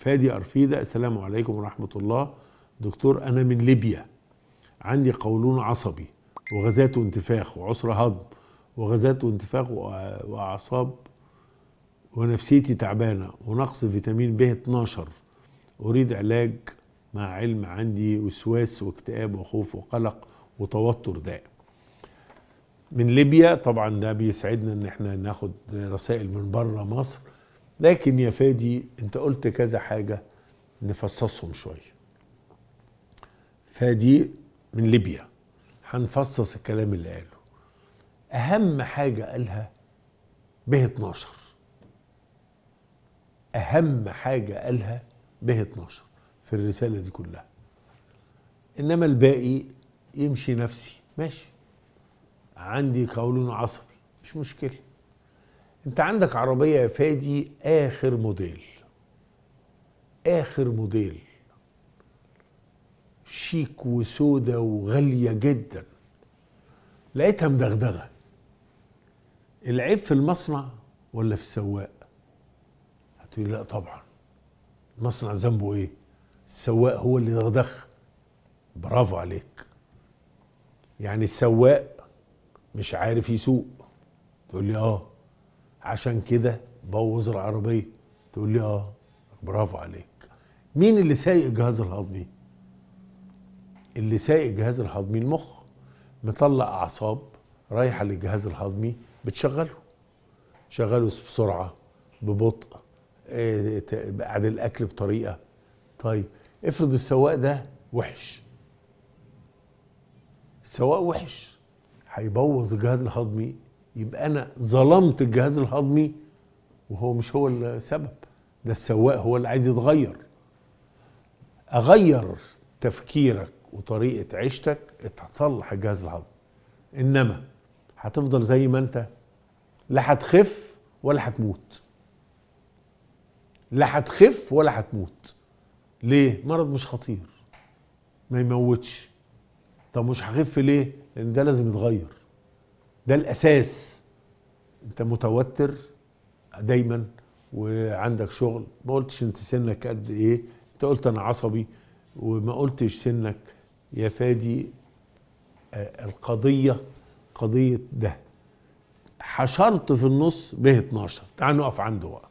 فادي أرفيدة السلام عليكم ورحمة الله دكتور أنا من ليبيا عندي قولون عصبي وغازات وانتفاخ وعسر هضم وغازات وانتفاخ وأعصاب ونفسيتي تعبانة ونقص فيتامين ب 12 أريد علاج مع علم عندي وسواس واكتئاب وخوف وقلق وتوتر دائم من ليبيا طبعا ده بيسعدنا ان احنا ناخد رسائل من بره مصر لكن يا فادي انت قلت كذا حاجه نفصصهم شويه فادي من ليبيا هنفصص الكلام اللي قاله اهم حاجه قالها ب 12 اهم حاجه قالها ب 12 في الرساله دي كلها انما الباقي يمشي نفسي ماشي عندي قولون عصبي مش مشكله انت عندك عربية يا فادي اخر موديل اخر موديل شيك وسودة وغالية جدا لقيتها مدغدغة العيب في المصنع ولا في السواق هتقولي لا طبعا المصنع ذنبه ايه السواق هو اللي دغدغ برافو عليك يعني السواق مش عارف يسوق تقول لي اه عشان كده بوظ العربيه تقول لي اه برافو عليك مين اللي سايق الجهاز الهضمي اللي سايق الجهاز الهضمي المخ مطلع اعصاب رايحه للجهاز الهضمي بتشغله شغله بسرعه ببطء آه، عن الاكل بطريقه طيب افرض السواق ده وحش السواق وحش هيبوظ الجهاز الهضمي يبقى انا ظلمت الجهاز الهضمي وهو مش هو السبب ده السواق هو اللي عايز يتغير اغير تفكيرك وطريقه عيشتك اتصلح الجهاز الهضمي انما هتفضل زي ما انت لا هتخف ولا هتموت لا هتخف ولا هتموت ليه مرض مش خطير ما يموتش طب مش هخف ليه لان ده لازم يتغير ده الاساس انت متوتر دايما وعندك شغل ما قلتش انت سنك قد ايه انت قلت انا عصبي وما قلتش سنك يا فادي آه، القضيه قضيه ده حشرت في النص ب 12 تعال نقف عنده بقى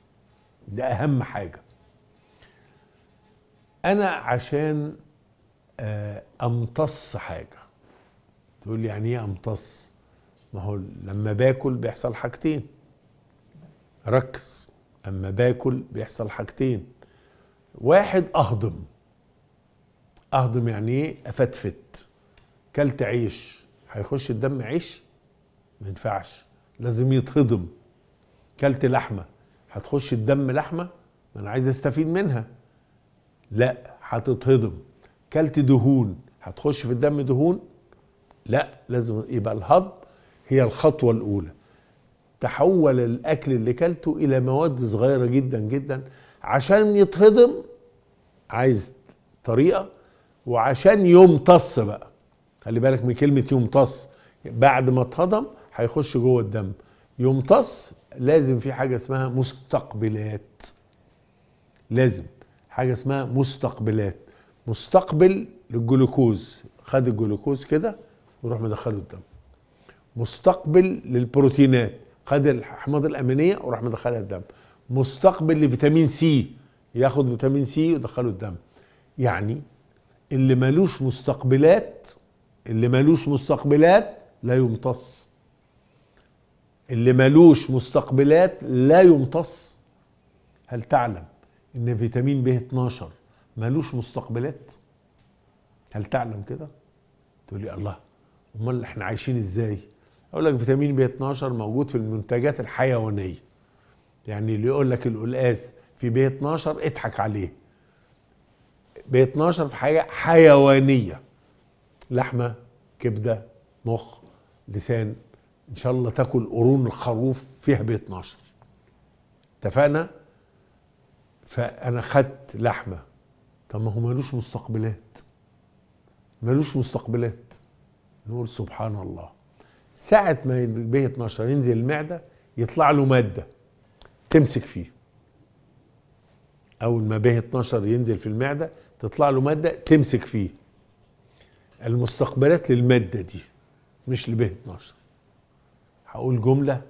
ده اهم حاجه انا عشان آه، امتص حاجه تقول لي يعني ايه امتص ما هو لما باكل بيحصل حاجتين ركز اما باكل بيحصل حاجتين واحد اهضم اهضم يعني ايه افتفت كلت عيش هيخش الدم عيش ما ينفعش لازم يتهضم كلت لحمه هتخش الدم لحمه ما انا عايز استفيد منها لا هتتهضم كلت دهون هتخش في الدم دهون لا لازم يبقى الهضم هي الخطوة الأولى تحول الأكل اللي كلته إلى مواد صغيرة جدا جدا عشان يتهضم عايز طريقة وعشان يمتص بقى خلي بالك من كلمة يمتص بعد ما اتهضم هيخش جوه الدم يمتص لازم في حاجة اسمها مستقبلات لازم حاجة اسمها مستقبلات مستقبل للجلوكوز خد الجلوكوز كده وروح مدخله الدم مستقبل للبروتينات خد الاحماض الامينيه وراح مدخلها الدم مستقبل لفيتامين سي ياخد فيتامين سي ويدخله الدم يعني اللي مالوش مستقبلات اللي مالوش مستقبلات لا يمتص اللي مالوش مستقبلات لا يمتص هل تعلم ان فيتامين ب 12 مالوش مستقبلات هل تعلم كده تقول لي الله امال احنا عايشين ازاي اقول لك فيتامين بي 12 موجود في المنتجات الحيوانيه يعني اللي يقول لك القلقاس في بي 12 اضحك عليه بي 12 في حاجه حيوانيه لحمه كبده مخ لسان ان شاء الله تاكل قرون الخروف فيها بي 12 اتفقنا فانا خدت لحمه طب ما هو ملوش مستقبلات ملوش مستقبلات نقول سبحان الله ساعة ما ب 12 ينزل المعدة يطلع له مادة تمسك فيه أول ما ب 12 ينزل في المعدة تطلع له مادة تمسك فيه المستقبلات للمادة دي مش لب 12 هقول جملة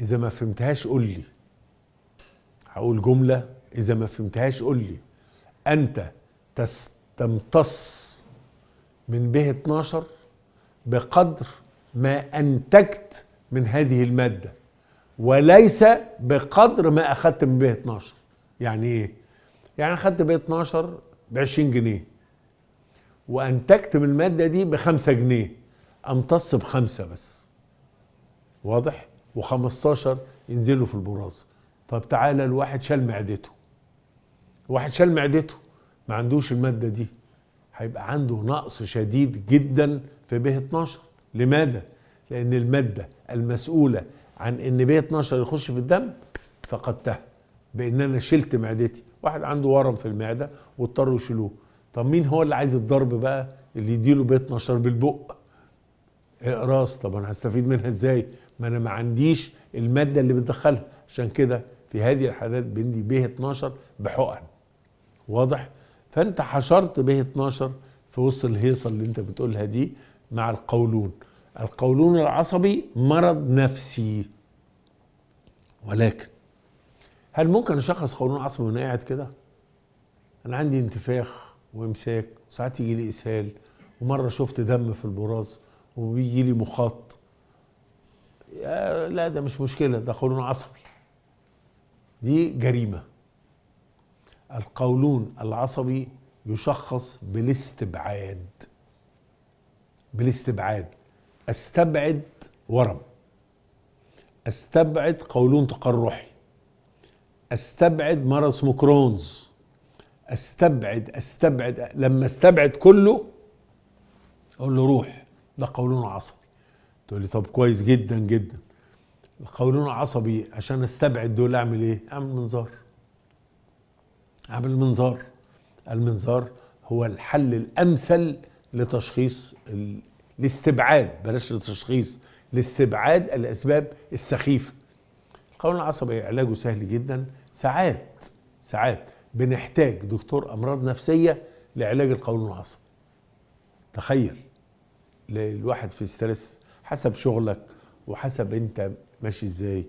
إذا ما فهمتهاش قول لي هقول جملة إذا ما فهمتهاش قول لي أنت تستمتص من ب 12 بقدر ما انتجت من هذه الماده وليس بقدر ما اخذت من بيه 12 يعني ايه يعني اخذت بيه 12 ب 20 جنيه وانتجت من الماده دي ب 5 جنيه امتص بخمسه بس واضح و15 ينزلوا في البراز طب تعالى الواحد شال معدته واحد شال معدته ما عندوش الماده دي هيبقى عنده نقص شديد جدا في ب 12 لماذا؟ لأن المادة المسؤولة عن إن بي 12 يخش في الدم فقدتها بإن أنا شلت معدتي واحد عنده ورم في المعدة واضطروا يشيلوه طب مين هو اللي عايز الضرب بقى اللي يديله بي 12 بالبق اقراص طب انا هستفيد منها ازاي ما انا ما عنديش الماده اللي بتدخلها عشان كده في هذه الحالات بندي بي 12 بحقن واضح فانت حشرت بي 12 في وسط الهيصه اللي انت بتقولها دي مع القولون القولون العصبي مرض نفسي ولكن هل ممكن اشخص قولون عصبي وانا قاعد كده انا عندي انتفاخ وامساك وساعات يجي لي اسهال ومره شفت دم في البراز وبيجي لي مخاط لا ده مش مشكله ده قولون عصبي دي جريمه القولون العصبي يشخص بالاستبعاد بالاستبعاد استبعد ورم استبعد قولون تقرحي استبعد مرض مكرونز استبعد استبعد لما استبعد كله اقول له روح ده قولون عصبي تقول لي طب كويس جدا جدا القولون عصبي عشان استبعد دول اعمل ايه اعمل منظار اعمل منظار المنظار هو الحل الامثل لتشخيص الاستبعاد بلاش لتشخيص لاستبعاد الاسباب السخيفه القولون العصبي علاجه سهل جدا ساعات ساعات بنحتاج دكتور امراض نفسيه لعلاج القولون العصبي تخيل الواحد في ستريس حسب شغلك وحسب انت ماشي ازاي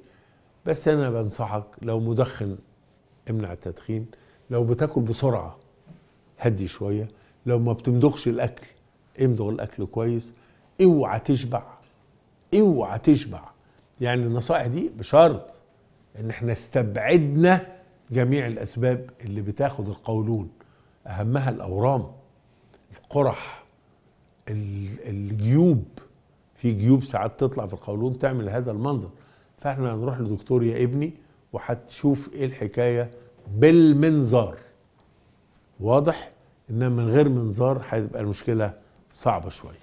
بس انا بنصحك لو مدخن امنع التدخين لو بتاكل بسرعه هدي شويه لو ما بتمضغش الاكل امضغ الاكل كويس اوعى تشبع اوعى تشبع يعني النصائح دي بشرط ان احنا استبعدنا جميع الاسباب اللي بتاخد القولون اهمها الاورام القرح الجيوب في جيوب ساعات تطلع في القولون تعمل هذا المنظر فاحنا هنروح لدكتور يا ابني وهتشوف ايه الحكايه بالمنظار واضح انما من غير منظار هيبقى المشكله صعبة شوية